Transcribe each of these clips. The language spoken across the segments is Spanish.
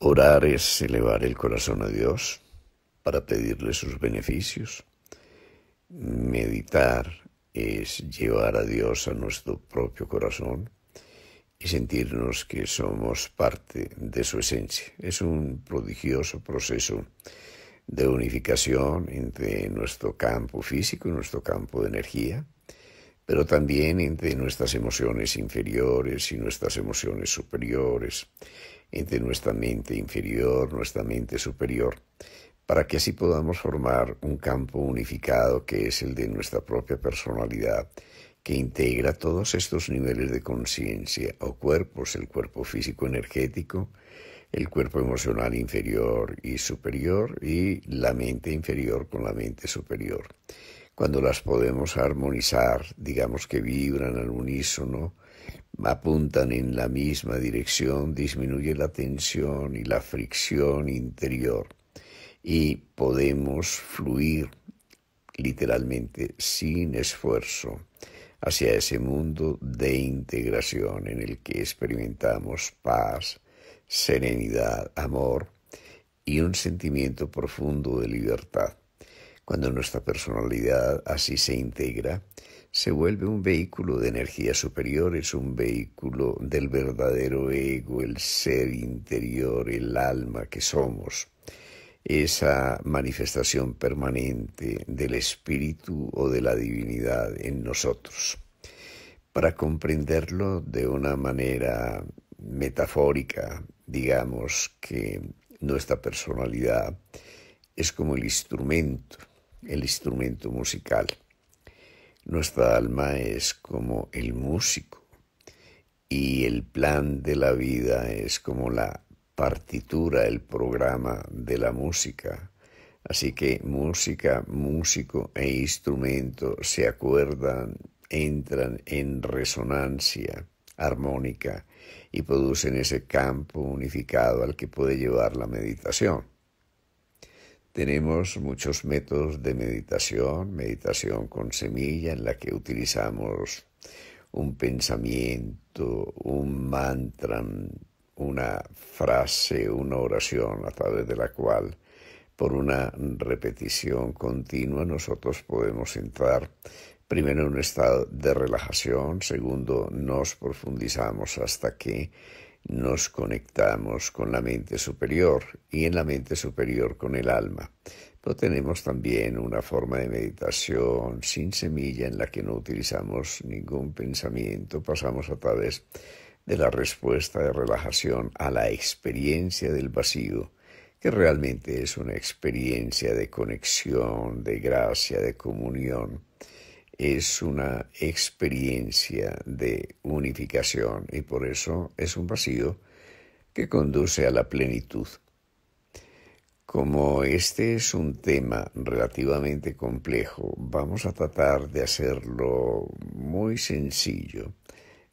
Orar es elevar el corazón a Dios para pedirle sus beneficios. Meditar es llevar a Dios a nuestro propio corazón y sentirnos que somos parte de su esencia. Es un prodigioso proceso de unificación entre nuestro campo físico y nuestro campo de energía, pero también entre nuestras emociones inferiores y nuestras emociones superiores, entre nuestra mente inferior, nuestra mente superior, para que así podamos formar un campo unificado que es el de nuestra propia personalidad, que integra todos estos niveles de conciencia o cuerpos, el cuerpo físico energético, el cuerpo emocional inferior y superior y la mente inferior con la mente superior. Cuando las podemos armonizar, digamos que vibran al unísono, apuntan en la misma dirección, disminuye la tensión y la fricción interior y podemos fluir literalmente sin esfuerzo hacia ese mundo de integración en el que experimentamos paz, serenidad, amor y un sentimiento profundo de libertad. Cuando nuestra personalidad así se integra, se vuelve un vehículo de energía superior, es un vehículo del verdadero ego, el ser interior, el alma que somos. Esa manifestación permanente del espíritu o de la divinidad en nosotros. Para comprenderlo de una manera metafórica, digamos que nuestra personalidad es como el instrumento, el instrumento musical nuestra alma es como el músico y el plan de la vida es como la partitura, el programa de la música. Así que música, músico e instrumento se acuerdan, entran en resonancia armónica y producen ese campo unificado al que puede llevar la meditación. Tenemos muchos métodos de meditación, meditación con semilla en la que utilizamos un pensamiento, un mantra, una frase, una oración a través de la cual por una repetición continua nosotros podemos entrar primero en un estado de relajación, segundo nos profundizamos hasta que nos conectamos con la mente superior y en la mente superior con el alma. Pero tenemos también una forma de meditación sin semilla en la que no utilizamos ningún pensamiento, pasamos a través de la respuesta de relajación a la experiencia del vacío, que realmente es una experiencia de conexión, de gracia, de comunión es una experiencia de unificación y por eso es un vacío que conduce a la plenitud. Como este es un tema relativamente complejo, vamos a tratar de hacerlo muy sencillo,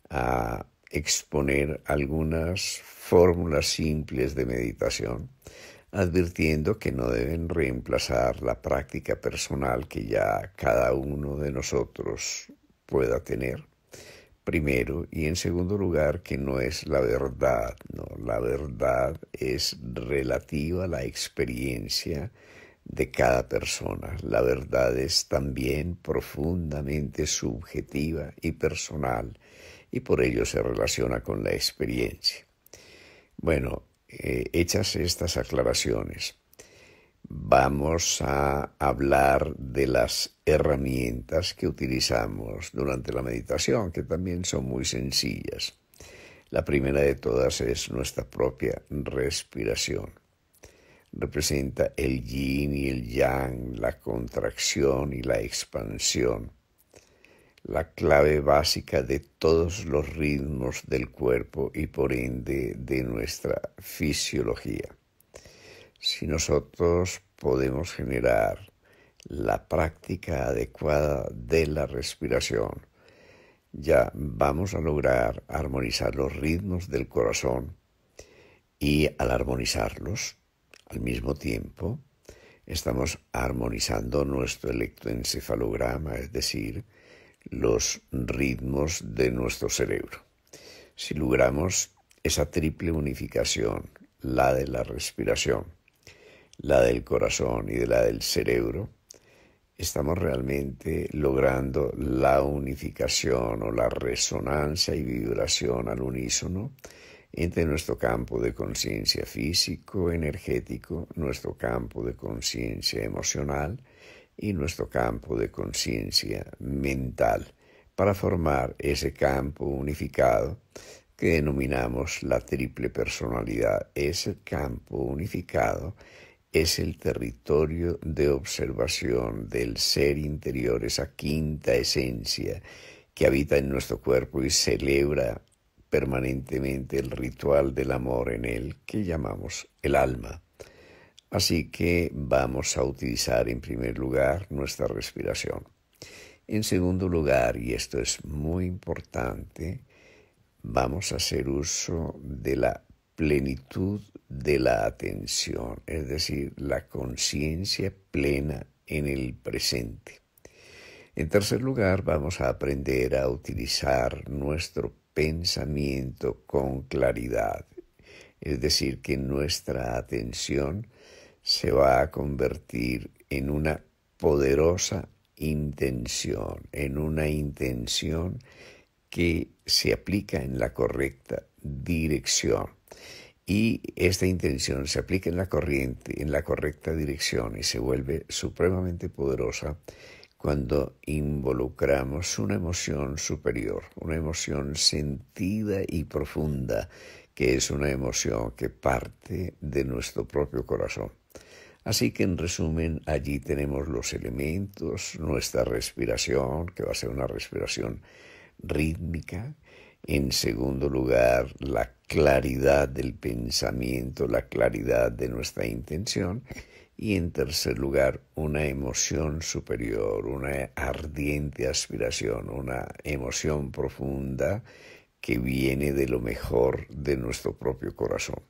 a exponer algunas fórmulas simples de meditación advirtiendo que no deben reemplazar la práctica personal que ya cada uno de nosotros pueda tener. Primero, y en segundo lugar, que no es la verdad, no, la verdad es relativa a la experiencia de cada persona. La verdad es también profundamente subjetiva y personal y por ello se relaciona con la experiencia. Bueno, eh, hechas estas aclaraciones, vamos a hablar de las herramientas que utilizamos durante la meditación, que también son muy sencillas. La primera de todas es nuestra propia respiración. Representa el yin y el yang, la contracción y la expansión la clave básica de todos los ritmos del cuerpo y por ende de nuestra fisiología. Si nosotros podemos generar la práctica adecuada de la respiración, ya vamos a lograr armonizar los ritmos del corazón y al armonizarlos, al mismo tiempo, estamos armonizando nuestro electroencefalograma, es decir, los ritmos de nuestro cerebro. Si logramos esa triple unificación, la de la respiración, la del corazón y de la del cerebro, estamos realmente logrando la unificación o la resonancia y vibración al unísono entre nuestro campo de conciencia físico, energético, nuestro campo de conciencia emocional y nuestro campo de conciencia mental para formar ese campo unificado que denominamos la triple personalidad. Ese campo unificado es el territorio de observación del ser interior, esa quinta esencia que habita en nuestro cuerpo y celebra permanentemente el ritual del amor en él que llamamos el alma. Así que vamos a utilizar en primer lugar nuestra respiración. En segundo lugar, y esto es muy importante, vamos a hacer uso de la plenitud de la atención, es decir, la conciencia plena en el presente. En tercer lugar, vamos a aprender a utilizar nuestro pensamiento con claridad. Es decir, que nuestra atención se va a convertir en una poderosa intención, en una intención que se aplica en la correcta dirección. Y esta intención se aplica en la corriente, en la correcta dirección y se vuelve supremamente poderosa cuando involucramos una emoción superior, una emoción sentida y profunda que es una emoción que parte de nuestro propio corazón. Así que en resumen, allí tenemos los elementos, nuestra respiración, que va a ser una respiración rítmica. En segundo lugar, la claridad del pensamiento, la claridad de nuestra intención. Y en tercer lugar, una emoción superior, una ardiente aspiración, una emoción profunda que viene de lo mejor de nuestro propio corazón.